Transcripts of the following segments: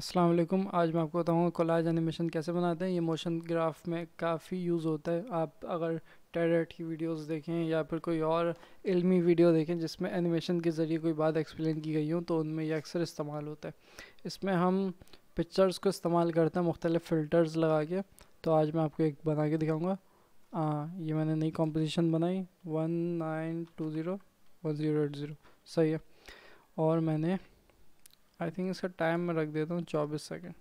असलम आज मैं आपको बताऊंगा कोलाज एनिमेशन कैसे बनाते हैं ये मोशन ग्राफ में काफ़ी यूज़ होता है आप अगर टेरेट की वीडियोस देखें या फिर कोई और इल्मी वीडियो देखें जिसमें एनिमेशन के ज़रिए कोई बात एक्सप्लेन की गई हो तो उनमें ये अक्सर इस्तेमाल होता है इसमें हम पिक्चर्स को इस्तेमाल करते हैं मुख्तलिफ़ फ़िल्टर्स लगा के तो आज मैं आपको एक बना के दिखाऊँगा ये मैंने नई कॉम्पोजिशन बनाई one nine two zero one zero eight zero सही है और मैंने आई थिंक इसका टाइम मैं रख देता हूँ चौबीस सेकेंड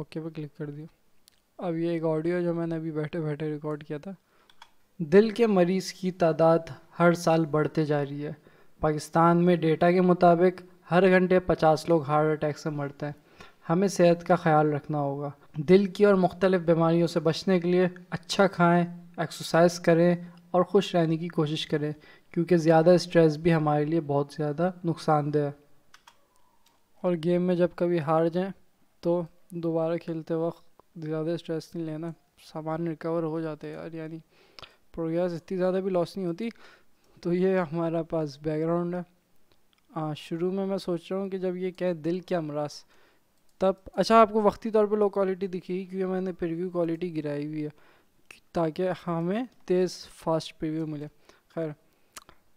ओके पे क्लिक कर दिया अब ये एक ऑडियो जो मैंने अभी बैठे बैठे रिकॉर्ड किया था दिल के मरीज़ की तादाद हर साल बढ़ते जा रही है पाकिस्तान में डेटा के मुताबिक हर घंटे पचास लोग हार्ट अटैक से मरते हैं हमें सेहत का ख्याल रखना होगा दिल की और मुख्तलिफ़ बीमारियों से बचने के लिए अच्छा खाएं एक्सरसाइज करें और खुश रहने की कोशिश करें क्योंकि ज़्यादा स्ट्रेस भी हमारे लिए बहुत ज़्यादा नुकसानदेह है और गेम में जब कभी हार जाएं तो दोबारा खेलते वक्त ज़्यादा स्ट्रेस नहीं लेना सामान रिकवर हो जाते हैं यार यानी प्रोग्रेस इतनी ज़्यादा भी लॉस नहीं होती तो ये हमारा पास बैकग्राउंड है हाँ शुरू में मैं सोच रहा हूँ कि जब ये कहें दिल के अमराज तब अच्छा आपको वक्ती तौर पे लो क्वालिटी दिखेगी क्योंकि मैंने प्रीव्यू क्वालिटी गिराई हुई है ताकि हमें तेज़ फास्ट प्रीव्यू मिले खैर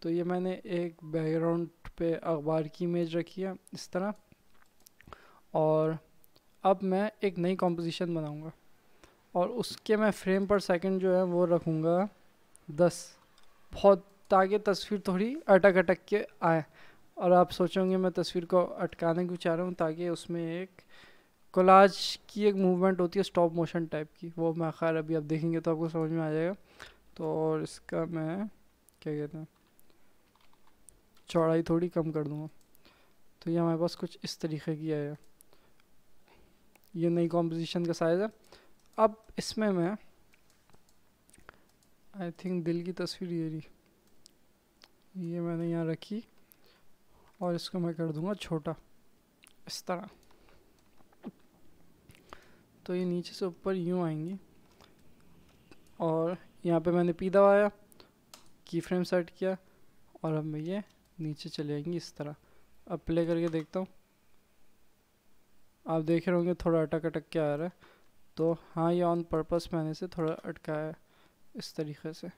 तो ये मैंने एक बैकग्राउंड पे अखबार की इमेज रखी है इस तरह और अब मैं एक नई कॉम्पोजिशन बनाऊंगा और उसके मैं फ्रेम पर सेकंड जो है वो रखूँगा दस बहुत ताकि तस्वीर थोड़ी अटक अटक के आए और आप सोचोगे मैं तस्वीर को अटकाने को चाह रहा हूँ ताकि उसमें एक कोलाज की एक मूवमेंट होती है स्टॉप मोशन टाइप की वो मैं खैर अभी आप देखेंगे तो आपको समझ में आ जाएगा तो और इसका मैं क्या कहते हैं चौड़ाई थोड़ी कम कर दूँगा तो ये हमारे पास कुछ इस तरीके की आया ये नई कॉम्पोजिशन का साइज़ है अब इसमें मैं आई थिंक दिल की तस्वीर ये रही ये मैंने यहाँ रखी और इसको मैं कर दूँगा छोटा इस तरह तो ये नीचे से ऊपर यूँ आएंगी और यहाँ पे मैंने पी दबाया की फ्रेम सेट किया और अब ये नीचे चले आएंगी इस तरह अब प्ले करके देखता हूँ आप देख रहे होंगे थोड़ा अटक अटक के आ रहा है तो हाँ ये ऑन पर्पस मैंने इसे थोड़ा अटकाया इस तरीके से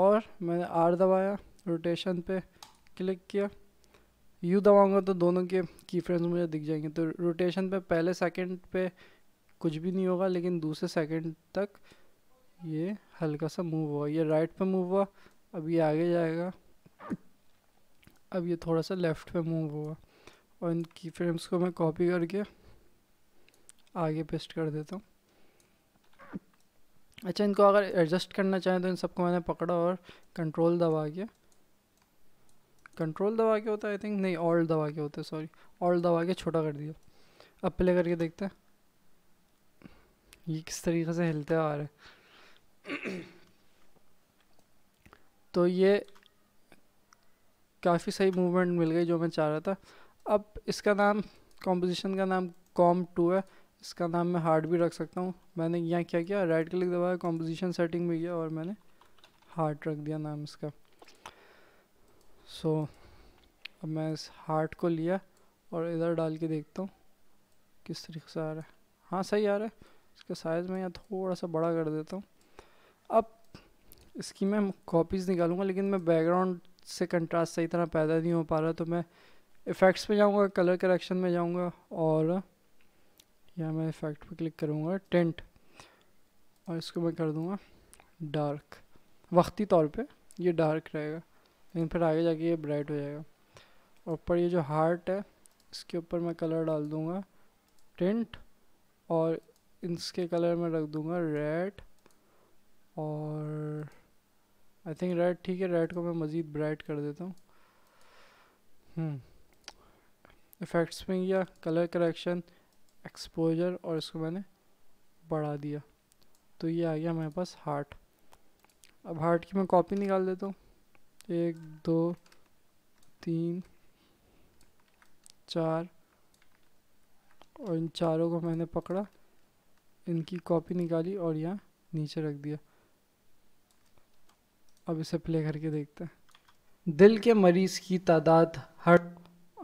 और मैंने आर दबाया रोटेशन पे क्लिक किया यू दबाऊंगा तो दोनों के की फ्रेंड्स मुझे दिख जाएंगे तो रोटेशन पे पहले सेकंड पे कुछ भी नहीं होगा लेकिन दूसरे सेकंड तक ये हल्का सा मूव हुआ ये राइट पे मूव हुआ अब ये आगे जाएगा अब ये थोड़ा सा लेफ़्ट पे मूव हुआ और इन की फ्रेम्स को मैं कॉपी करके आगे पेस्ट कर देता हूँ अच्छा इनको अगर एडजस्ट करना चाहें तो इन सबको मैंने पकड़ा और कंट्रोल दबा के कंट्रोल दबा के होता है आई थिंक नहीं ऑल दबा के होते सॉरी ऑल दबा के छोटा कर दिया अब प्ले करके देखते हैं ये किस तरीके से हिलते आ रहे तो ये काफ़ी सही मूवमेंट मिल गई जो मैं चाह रहा था अब इसका नाम कॉम्पोजिशन का नाम कॉम टू है इसका नाम मैं हार्ड भी रख सकता हूँ मैंने यहाँ क्या किया राइट क्लिक दबाया कॉम्पोजिशन सेटिंग में गया और मैंने हार्ट रख दिया नाम इसका सो so, अब मैं इस हार्ट को लिया और इधर डाल के देखता हूँ किस तरीके से आ रहा है हाँ सही आ रहा है इसका साइज़ मैं यहाँ थोड़ा सा बड़ा कर देता हूँ अब इसकी मैं कॉपीज़ निकालूंगा लेकिन मैं बैकग्राउंड से कंट्रास्ट सही तरह पैदा नहीं हो पा रहा तो मैं इफ़ेक्ट्स पे जाऊँगा कलर करेक्शन में जाऊँगा और यहाँ मैं इफ़ेक्ट पे क्लिक करूँगा टेंट और इसको मैं कर दूँगा डार्क वक्ती तौर पे ये डार्क रहेगा लेकिन फिर आगे जाके ये ब्राइट हो जाएगा और ऊपर ये जो हार्ट है इसके ऊपर मैं कलर डाल दूँगा टेंट और इसके कलर में रख दूँगा रेड और आई थिंक रेड ठीक है रेड को मैं मज़ीद ब्राइट कर देता हूँ हम्म. इफ़ेक्ट्स में गया कलर करेक्शन एक्सपोजर और इसको मैंने बढ़ा दिया तो ये आ गया हमारे पास हार्ट अब हार्ट की मैं कॉपी निकाल देता हूँ एक दो तीन चार और इन चारों को मैंने पकड़ा इनकी कॉपी निकाली और यहाँ नीचे रख दिया अब इसे प्ले करके देखते हैं दिल के मरीज़ की तादाद हर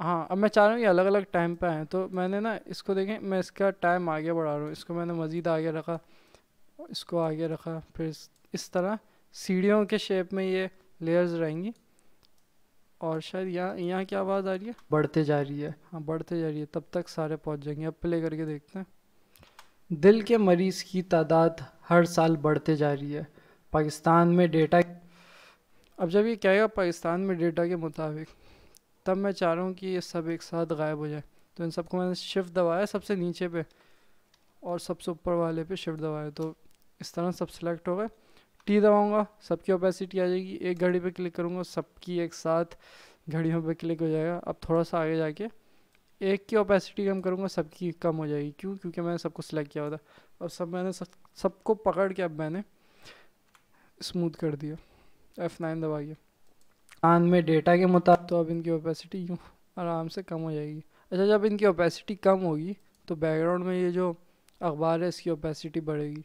हाँ अब मैं चाह रहा हूँ ये अलग अलग टाइम पे आए तो मैंने ना इसको देखें मैं इसका टाइम आगे बढ़ा रहा हूँ इसको मैंने मज़ीद आगे रखा इसको आगे रखा फिर इस तरह सीढ़ियों के शेप में ये लेयर्स रहेंगी और शायद यहाँ यहाँ की आवाज़ आ रही है बढ़ते जा रही है हाँ बढ़ते जा रही है तब तक सारे पहुँच जाएंगे अब प्ले करके देखते हैं दिल के मरीज़ की तादाद हर साल बढ़ते जा रही है पाकिस्तान में डेटा अब जब ये कहेगा पाकिस्तान में डेटा के मुताबिक तब मैं चाह रहा हूँ कि ये सब एक साथ गायब हो जाए तो इन सबको मैंने शिफ्ट दबाया सबसे नीचे पे और सबसे ऊपर वाले पे शिफ्ट दबाया तो इस तरह सब सिलेक्ट हो गए टी दबाऊँगा सबकी ओपेसिटी आ जाएगी एक घड़ी पे क्लिक करूँगा सबकी एक साथ घड़ियों पे क्लिक हो जाएगा अब थोड़ा सा आगे जाके एक की ओपेसिटी कम करूँगा सबकी कम हो जाएगी क्यों क्योंकि मैंने सबको सिलेक्ट किया होता था अब सब मैंने सब सबको पकड़ के अब मैंने स्मूथ कर दिया एफ़ नाइन दबाइए आन में डेटा के मुताबिक तो अब इनकी ओपेसिटी यूँ आराम से कम हो जाएगी अच्छा जब इनकी ओपेसिटी कम होगी तो बैकग्राउंड में ये जो अखबार है इसकी ओपेसिटी बढ़ेगी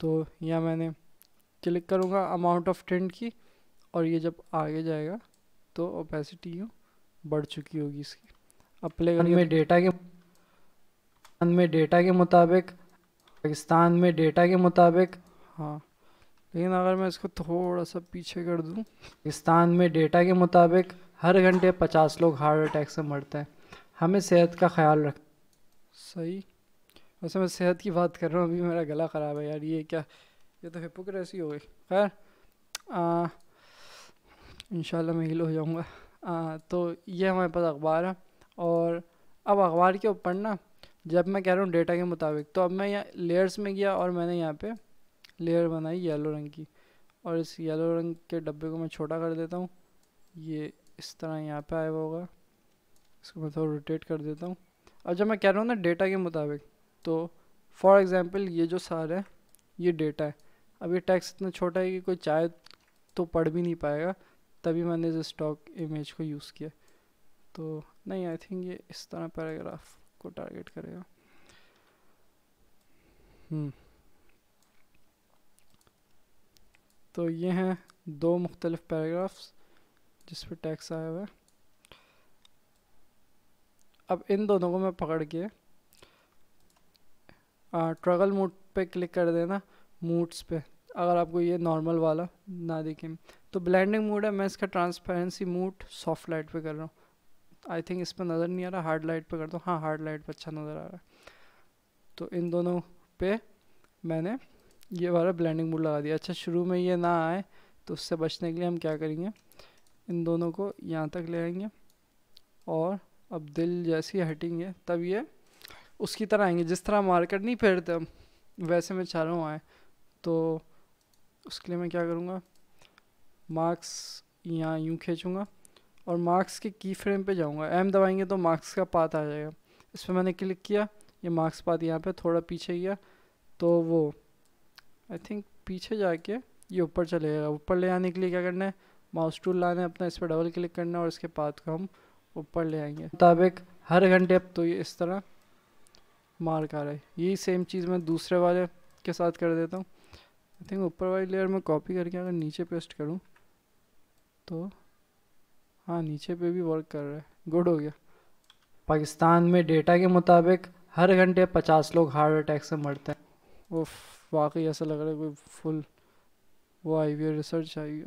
तो यह मैंने क्लिक करूँगा अमाउंट ऑफ टेंट की और ये जब आगे जाएगा तो ओपेसिटी यूँ बढ़ चुकी होगी इसकी अपले में डेटा के में डेटा के मुताबिक पाकिस्तान में डेटा के मुताबिक हाँ लेकिन अगर मैं इसको थोड़ा सा पीछे कर दूँ पाकिस्तान में डेटा के मुताबिक हर घंटे पचास लोग हार्ट अटैक से मरते हैं हमें सेहत का ख्याल रख सही वैसे मैं सेहत की बात कर रहा हूँ अभी मेरा गला ख़राब है यार ये क्या ये तो हिपोक्रेसी हो गई खैर इन मैं हील हो जाऊँगा तो ये हमारे पास अखबार है और अब अखबार के ऊपर ना जब मैं कह रहा हूँ डेटा के मुताबिक तो अब मैं यहाँ लेयर्स में गया और मैंने यहाँ पे लेयर बनाई येलो रंग की और इस येलो रंग के डब्बे को मैं छोटा कर देता हूँ ये इस तरह यहाँ पे आया होगा इसको मैं थोड़ा रोटेट कर देता हूँ और जब मैं कह रहा हूँ ना डेटा के मुताबिक तो फॉर एग्ज़ाम्पल ये जो सार है ये डेटा है अब ये टैक्स इतना छोटा है कि कोई चाहे तो पढ़ भी नहीं पाएगा तभी मैंने इस स्टॉक इमेज को यूज़ किया तो नहीं आई थिंक ये इस तरह पैराग्राफ को टारगेट करेगा हम्म तो ये हैं दो मुख्तलिफ पैराग्राफ्स जिस पर टैक्स आया हुआ है अब इन दोनों को मैं पकड़ के ट्रगल मूड पे क्लिक कर देना मूड्स पे अगर आपको ये नॉर्मल वाला ना दिखे तो ब्लेंडिंग मूड है मैं इसका ट्रांसपेरेंसी मूड सॉफ्ट लाइट पे कर रहा हूँ आई थिंक इस पर नज़र नहीं आ रहा हार्ड लाइट पे करता हूँ हाँ हार्ड लाइट पे अच्छा नज़र आ रहा है तो इन दोनों पे मैंने ये हमारा ब्लेंडिंग मोड लगा दिया अच्छा शुरू में ये ना आए तो उससे बचने के लिए हम क्या करेंगे इन दोनों को यहाँ तक ले आएंगे और अब दिल जैसे हटेंगे तब ये उसकी तरह आएंगे जिस तरह मार्केट नहीं फेरते हम वैसे मैं चाह रहा हूँ आए तो उसके लिए मैं क्या करूँगा मार्क्स यहाँ यूँ खींचूँगा और मार्क्स के की फ्रेम पे जाऊँगा एम दबाएंगे तो मार्क्स का पात आ जाएगा इस पर मैंने क्लिक किया ये मार्क्स पात यहाँ पे थोड़ा पीछे गया तो वो आई थिंक पीछे जाके ये ऊपर चले जाएगा ऊपर ले आने के लिए क्या करना है माउस टूल लाना है अपना इस पर डबल क्लिक करना है और इसके पाथ को हम ऊपर ले आएंगे मुताबिक हर घंटे अब तो ये इस तरह मार्क आ रहा है यही सेम चीज़ मैं दूसरे वाले के साथ कर देता हूँ आई थिंक ऊपर वाली लेयर में कॉपी करके अगर नीचे पेस्ट करूँ तो हाँ नीचे पे भी वर्क कर रहा है गुड हो गया पाकिस्तान में डेटा के मुताबिक हर घंटे पचास लोग हार्ट अटैक से मरते हैं उफ़ वाकई ऐसा लग रहा है कोई फुल वो आई हुई है रिसर्च आई हुई है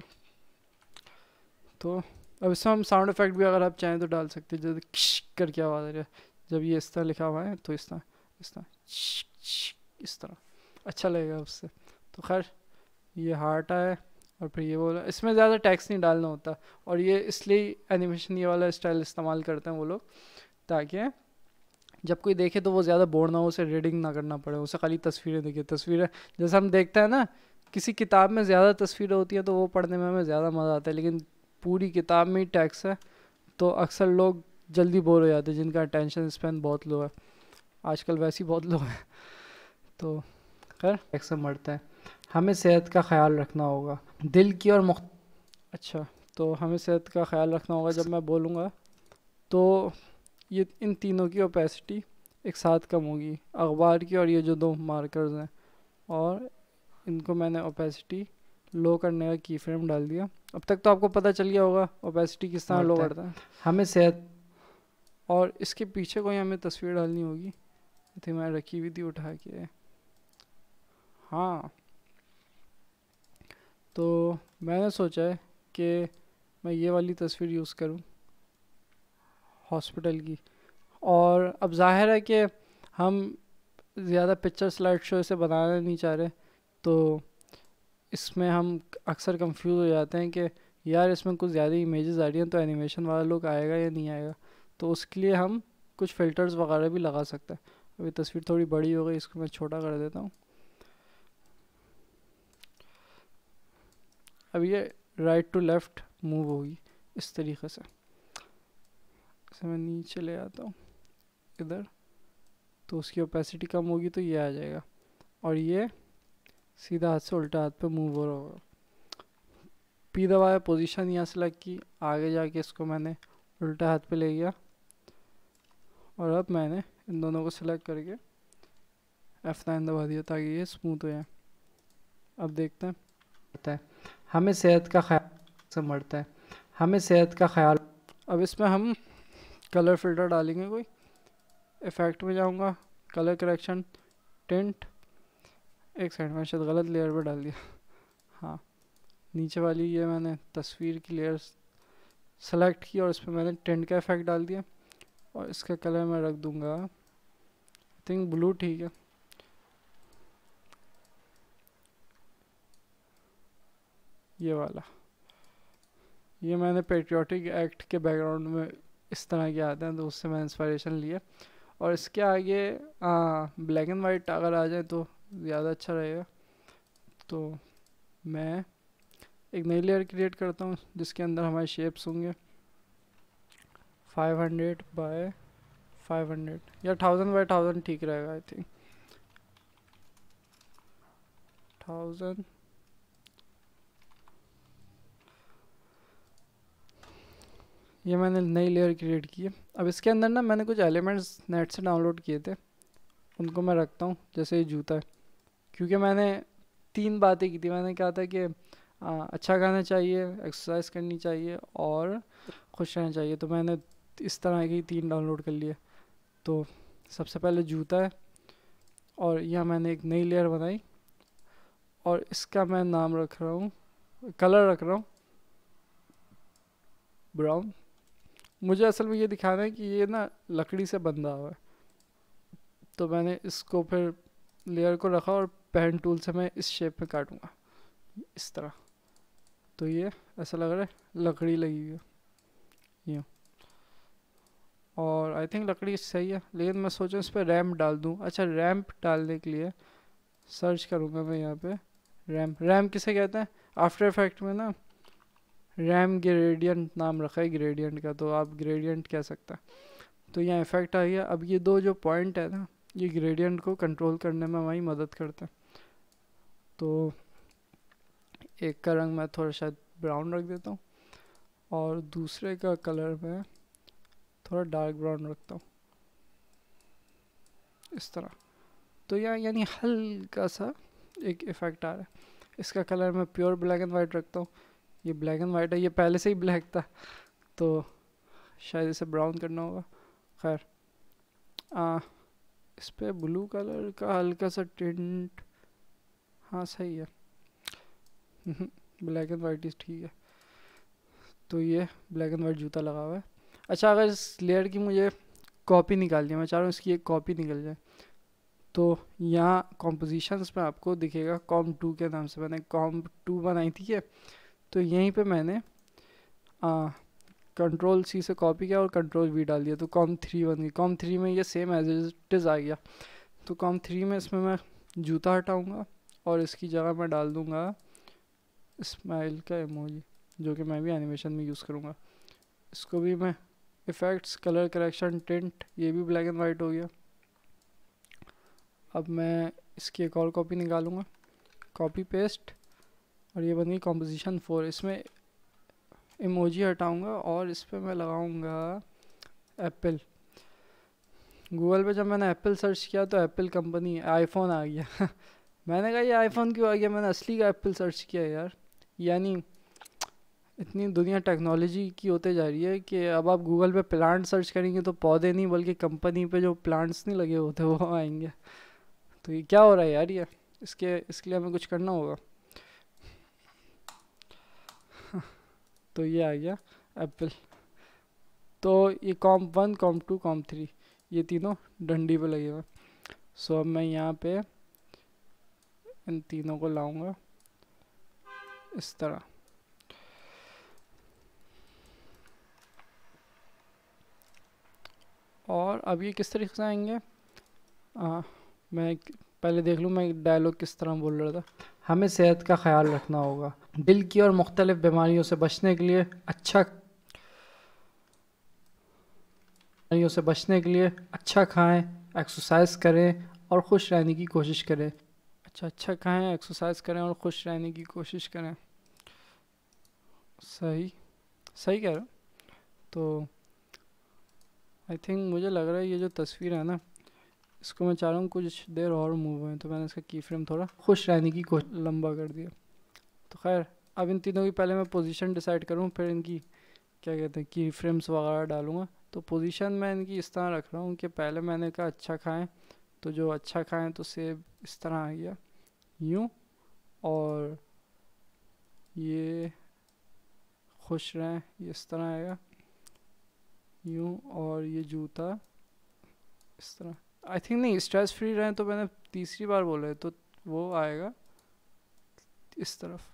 तो अब इसमें हम साउंड इफेक्ट भी अगर आप चाहें तो डाल सकते हैं जैसे किश करके आवाज़ आ रही है जब ये इस तरह लिखा हुआ है तो इस तरह इस तरह इस तरह अच्छा लगेगा उससे तो खैर ये हार्ट आए और फिर ये बोला इसमें ज़्यादा टैक्स नहीं डालना होता और ये इसलिए एनिमेशन ये वाला स्टाइल इस्तेमाल करते हैं वो लोग ताकि जब कोई देखे तो वो ज़्यादा बोर ना हो उसे रीडिंग ना करना पड़े उसे खाली तस्वीरें देखे तस्वीरें जैसे हम देखते हैं ना किसी किताब में ज़्यादा तस्वीरें होती हैं तो वो पढ़ने में हमें ज़्यादा मज़ा आता है लेकिन पूरी किताब में ही टैक्स है तो अक्सर लोग जल्दी बोर हो जाते हैं जिनका अटेंशन स्पेन बहुत लो है आजकल वैसे ही बहुत लो है तो खैर टैक्स मरते हैं हमें सेहत का ख्याल रखना होगा दिल की और मुख्त अच्छा तो हमें सेहत का ख्याल रखना होगा जब मैं बोलूँगा तो ये इन तीनों की ओपेसिटी एक साथ कम होगी अखबार की और ये जो दो मार्कर्स हैं और इनको मैंने ओपेसिटी लो करने का की फ्रेम डाल दिया अब तक तो आपको पता चल गया होगा ओपेसिटी किस तरह लो करता है हमें सेहत और इसके पीछे कोई हमें तस्वीर डालनी होगी थी तो मैं रखी हुई थी उठा के हाँ तो मैंने सोचा है कि मैं ये वाली तस्वीर यूज़ करूँ हॉस्पिटल की और अब जाहिर है कि हम ज़्यादा पिक्चर स्लाइड शो इसे बनाना नहीं चाह रहे तो इसमें हम अक्सर कंफ्यूज हो जाते हैं कि यार इसमें कुछ ज़्यादा इमेजेस आ रही हैं तो एनिमेशन वाला लुक आएगा या नहीं आएगा तो उसके लिए हम कुछ फ़िल्टर्स वगैरह भी लगा सकते हैं अभी तस्वीर थोड़ी बड़ी हो गई इसको मैं छोटा कर देता हूँ अब ये राइट टू लेफ़्ट मूव होगी इस तरीके से से मैं नीचे ले आता हूँ इधर तो उसकी ओपेसिटी कम होगी तो ये आ जाएगा और ये सीधा हाथ से उल्टा हाथ पे मूव हो रहा होगा पी दबाया पोजीशन यहाँ से लग की आगे जाके इसको मैंने उल्टा हाथ पे ले गया और अब मैंने इन दोनों को सिलेक्ट करके एफ नाइन दबा दिया ताकि ये स्मूथ हो जाए अब देखते हैं है हमें सेहत का ख्याल से मरता है हमें सेहत का ख्याल अब इसमें हम कलर फिल्टर डालेंगे कोई इफेक्ट में जाऊंगा कलर करेक्शन टेंट एक साइड में शायद गलत लेयर पर डाल दिया हाँ नीचे वाली ये मैंने तस्वीर की लेयर सेलेक्ट की और इस पर मैंने टेंट का इफेक्ट डाल दिया और इसका कलर मैं रख दूँगा आई थिंक ब्लू ठीक है ये वाला ये मैंने पेट्रियाटिक एक्ट के बैकग्राउंड में इस तरह के आते हैं तो उससे मैं इंस्पायरेशन लिए और इसके आगे ब्लैक एंड वाइट अगर आ जाए तो ज़्यादा अच्छा रहेगा तो मैं एक नई लेयर क्रिएट करता हूँ जिसके अंदर हमारे शेप्स होंगे 500 बाय 500 या 1000 बाय 1000 ठीक रहेगा आई थिंक 1000 ये मैंने नई लेयर क्रिएट की है अब इसके अंदर ना मैंने कुछ एलिमेंट्स नेट से डाउनलोड किए थे उनको मैं रखता हूँ जैसे ये जूता है क्योंकि मैंने तीन बातें की थी मैंने कहा था कि आ, अच्छा खाना चाहिए एक्सरसाइज करनी चाहिए और खुश रहना चाहिए तो मैंने इस तरह की तीन डाउनलोड कर लिए तो सबसे पहले जूता है और यह मैंने एक नई लेयर बनाई और इसका मैं नाम रख रहा हूँ कलर रख रहा हूँ ब्राउन मुझे असल में ये दिखाना है कि ये ना लकड़ी से बंधा हुआ है तो मैंने इसको फिर लेयर को रखा और पेन टूल से मैं इस शेप में काटूँगा इस तरह तो ये ऐसा लग रहा है लकड़ी लगी हुई है ये और आई थिंक लकड़ी सही है लेकिन मैं सोच रहा इस पर रैम्प डाल दूँ अच्छा रैम्प डालने के लिए सर्च करूँगा मैं यहाँ पे रैम्प रैम्प किसे कहते हैं आफ्टर इफेक्ट में ना रैम ग्रेडियंट नाम रखा है ग्रेडियंट का तो आप ग्रेडियंट कह सकते हैं तो यहाँ इफेक्ट आ गया अब ये दो जो पॉइंट है ना ये ग्रेडियंट को कंट्रोल करने में हमारी मदद करते हैं तो एक का रंग मैं थोड़ा शायद ब्राउन रख देता हूँ और दूसरे का कलर मैं थोड़ा डार्क ब्राउन रखता हूँ इस तरह तो यहाँ यानी हल्का सा एक इफ़ेक्ट आ रहा है इसका कलर मैं प्योर ब्लैक एंड वाइट रखता हूँ ये ब्लैक एंड वाइट है ये पहले से ही ब्लैक था तो शायद इसे ब्राउन करना होगा खैर इस पर ब्लू कलर का हल्का सा टिंट हाँ सही है ब्लैक एंड वाइट इज ठीक है तो ये ब्लैक एंड वाइट जूता लगा हुआ है अच्छा अगर इस लेयर की मुझे कॉपी निकाल दी मैं चाह रहा हूँ इसकी एक कॉपी निकल जाए तो यहाँ कॉम्पोजिशंस में आपको दिखेगा कॉम टू के नाम से मैंने कॉम टू बनाई थी ये तो यहीं पे मैंने कंट्रोल सी से कॉपी किया और कंट्रोल वी डाल दिया तो कॉम थ्री बन गई कॉम थ्री में ये सेम एज इट इज़ आ गया तो कॉम थ्री में इसमें मैं जूता हटाऊँगा और इसकी जगह मैं डाल दूँगा इस्माइल का इमोजी जो कि मैं भी एनिमेशन में यूज़ करूँगा इसको भी मैं इफ़ेक्ट्स कलर करेक्शन टेंट ये भी ब्लैक एंड वाइट हो गया अब मैं इसकी एक और कॉपी निकालूँगा कॉपी पेस्ट और ये बन गई कॉम्पोजिशन फोर इसमें इमोजी हटाऊंगा और इस पर मैं लगाऊंगा एप्पल गूगल पे जब मैंने एप्पल सर्च किया तो एप्पल कंपनी आईफोन आ गया मैंने कहा ये आईफोन क्यों आ गया मैंने असली का एप्पल सर्च किया यार यानी इतनी दुनिया टेक्नोलॉजी की होते जा रही है कि अब आप गूगल पे प्लांट सर्च करेंगे तो पौधे नहीं बल्कि कंपनी पे जो प्लांट्स नहीं लगे होते वो आएंगे तो ये क्या हो रहा है यार ये इसके इसके लिए हमें कुछ करना होगा तो ये आ गया एप्पल तो ये comp one comp two comp three ये तीनों डंडी पे लगे हुए सो अब मैं यहाँ पे इन तीनों को लाऊंगा इस तरह और अब ये किस तरीके से आएंगे मैं पहले देख लूँ मैं डायलॉग किस तरह बोल रहा था हमें सेहत का ख्याल रखना होगा दिल की और मुख्तलिफ़ बीमारियों से बचने के लिए अच्छा बीमारियों से बचने के लिए अच्छा खाएं एक्सरसाइज करें और खुश रहने की कोशिश करें अच्छा अच्छा खाएं एक्सरसाइज करें और खुश रहने की कोशिश करें सही सही कह रहे तो आई थिंक मुझे लग रहा है ये जो तस्वीर है ना इसको मैं चाह रहा हूँ कुछ देर और मूव हुए तो मैंने इसका की फ्रेम थोड़ा खुश रहने की लंबा कर दिया तो खैर अब इन तीनों की पहले मैं पोजीशन डिसाइड करूँ फिर इनकी क्या कहते हैं की फ्रेम्स वगैरह डालूँगा तो पोजीशन मैं इनकी इस तरह रख रहा हूँ कि पहले मैंने कहा अच्छा खाएं तो जो अच्छा खाएं तो सेब इस तरह आ गया यूँ और ये खुश रहें ये इस तरह आएगा यूँ और ये जूता इस तरह आई थिंक नहीं स्ट्रेस फ्री रहें तो मैंने तीसरी बार बोला है तो वो आएगा इस तरफ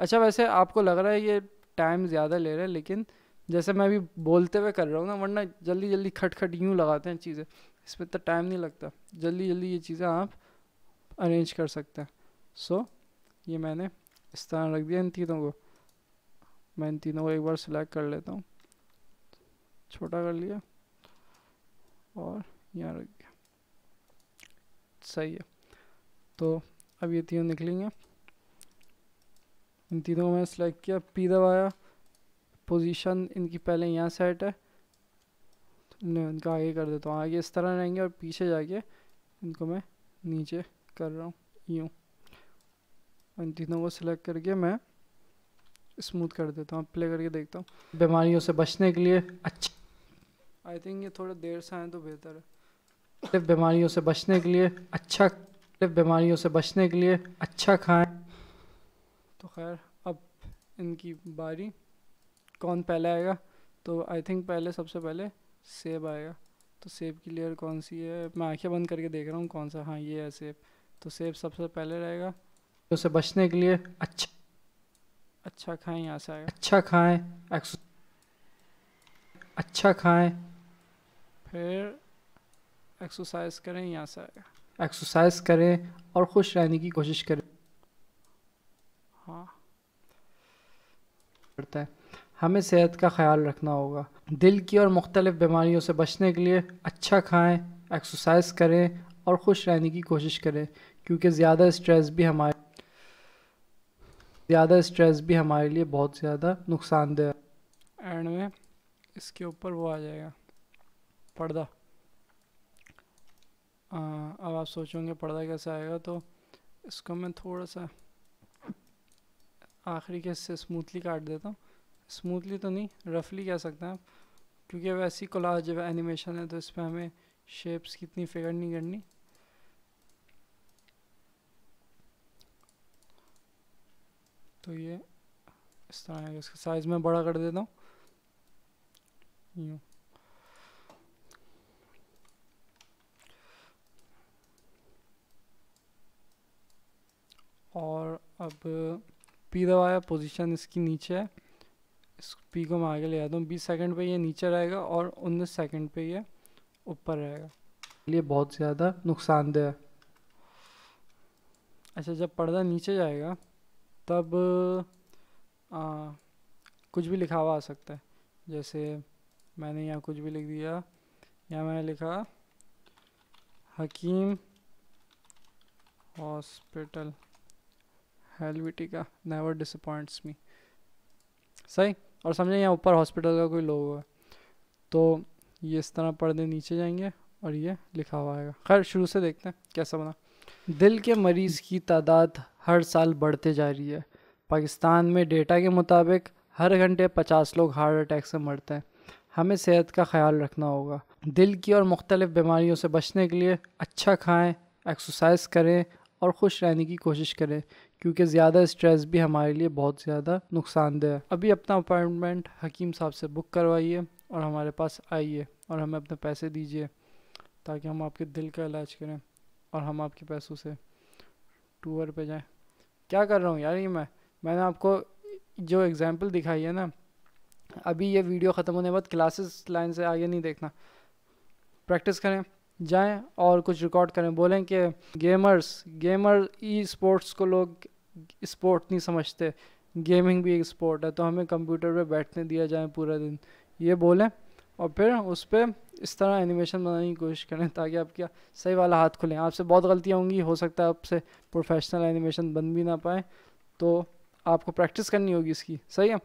अच्छा वैसे आपको लग रहा है ये टाइम ज़्यादा ले रहा है लेकिन जैसे मैं अभी बोलते हुए कर रहा हूँ ना वरना जल्दी जल्दी खट खट यूँ लगाते हैं चीज़ें इसमें इतना टाइम नहीं लगता जल्दी जल्दी ये चीज़ें आप अरेंज कर सकते हैं सो so, ये मैंने इस तरह रख दिया इन तीनों को मैं इन तीनों को एक बार सिलेक्ट कर लेता हूँ छोटा कर लिया और यहाँ रख दिया सही है तो अब ये तीनों निकलेंगे इन तीनों में सेलेक्ट किया पी दबाया पोजीशन इनकी पहले यहाँ सेट है मैं तो इनका आगे कर देता हूँ आगे इस तरह रहेंगे और पीछे जाके इनको मैं नीचे कर रहा हूँ यूँ इन तीनों को सिलेक्ट करके मैं स्मूथ कर देता हूँ प्ले करके देखता हूँ बीमारियों से बचने के लिए अच्छा आई थिंक ये थोड़ा देर से आए तो बेहतर है बीमारियों से बचने के लिए अच्छा बीमारियों से बचने के लिए अच्छा खाएं तो खैर अब इनकी बारी कौन पहले आएगा तो आई थिंक पहले सबसे पहले सेब आएगा तो सेब की लेयर कौन सी है मैं आंखें बंद करके देख रहा हूँ कौन सा हाँ ये है सेब तो सेब सबसे पहले रहेगा तो उसे बचने के लिए अच्छा अच्छा खाएं यहाँ से आएगा अच्छा खाएं अच्छा खाएं फिर एक्सरसाइज करें यहाँ से आएगा एक्सरसाइज करें और खुश रहने की कोशिश करें पड़ता है हमें सेहत का ख्याल रखना होगा दिल की और मुख्तलिफ़ बीमारियों से बचने के लिए अच्छा खाएं एक्सरसाइज करें और खुश रहने की कोशिश करें क्योंकि ज़्यादा स्ट्रेस भी हमारे ज़्यादा स्ट्रेस भी हमारे लिए बहुत ज़्यादा नुकसानदेह एंड में इसके ऊपर वो आ जाएगा पर्दा अब आप सोचोगे पर्दा कैसे आएगा तो इसको मैं थोड़ा सा आखिरी के से स्मूथली काट देता हूँ स्मूथली तो नहीं रफली कह सकते हैं आप क्योंकि वैसी कोलाज जब एनिमेशन है तो इस पर हमें शेप्स कितनी फिगर नहीं करनी तो ये इस तरह आएगा इसका साइज़ में बड़ा कर देता हूँ यूँ और अब पी दबाया पोजीशन इसकी नीचे है इस पी को मैं आगे ले आता हूँ बीस सेकंड पे ये नीचे रहेगा और उन्नीस सेकंड पे ये ऊपर रहेगा ये बहुत ज़्यादा नुकसानदेह है अच्छा जब पर्दा नीचे जाएगा तब आ, कुछ भी लिखा हुआ आ सकता है जैसे मैंने यहाँ कुछ भी लिख दिया यहाँ मैंने लिखा Hakim hospital Helvetica never disappoints me सही और समझें यहाँ ऊपर हॉस्पिटल का कोई लोगो है तो ये इस तरह पर्दे नीचे जाएंगे और ये लिखा हुआ आएगा खैर शुरू से देखते हैं कैसा बना दिल के मरीज़ की तादाद हर साल बढ़ते जा रही है पाकिस्तान में डेटा के मुताबिक हर घंटे पचास लोग हार्ट अटैक से मरते हैं हमें सेहत का ख्याल रखना होगा दिल की और मुख्तलिफ बीमारियों से बचने के लिए अच्छा खाएं एक्सरसाइज करें और खुश रहने की कोशिश करें क्योंकि ज़्यादा स्ट्रेस भी हमारे लिए बहुत ज़्यादा नुकसानदेह है अभी अपना अपॉइंटमेंट हकीम साहब से बुक करवाइए और हमारे पास आइए और हमें अपने पैसे दीजिए ताकि हम आपके दिल का इलाज करें और हम आपके पैसों से टूर पे जाएं क्या कर रहा हूँ यार ये मैं मैंने आपको जो एग्ज़ाम्पल दिखाई है ना अभी ये वीडियो ख़त्म होने के बाद क्लासेस लाइन से आगे नहीं देखना प्रैक्टिस करें जाएं और कुछ रिकॉर्ड करें बोलें कि गेमर्स गेमर ई स्पोर्ट्स को लोग स्पोर्ट नहीं समझते गेमिंग भी एक स्पोर्ट है तो हमें कंप्यूटर पे बैठने दिया जाए पूरा दिन ये बोलें और फिर उस पर इस तरह एनिमेशन बनाने की कोशिश करें ताकि आपका सही वाला हाथ खुलें आपसे बहुत गलतियाँ होंगी हो सकता है आपसे प्रोफेशनल एनिमेशन बन भी ना पाए तो आपको प्रैक्टिस करनी होगी इसकी सही है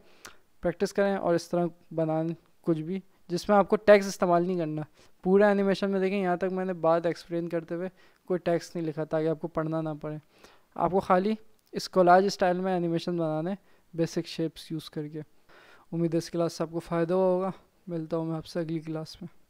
प्रैक्टिस करें और इस तरह बनाने कुछ भी जिसमें आपको टैक्स इस्तेमाल नहीं करना पूरा एनिमेशन में देखें यहाँ तक मैंने बात एक्सप्लेन करते हुए कोई टैक्स नहीं लिखा ताकि आपको पढ़ना ना पड़े आपको खाली इस स्टाइल में एनिमेशन बनाने बेसिक शेप्स यूज़ करके उम्मीद है इस क्लास से आपको फ़ायदा हुआ होगा मिलता हूँ मैं आपसे अगली क्लास में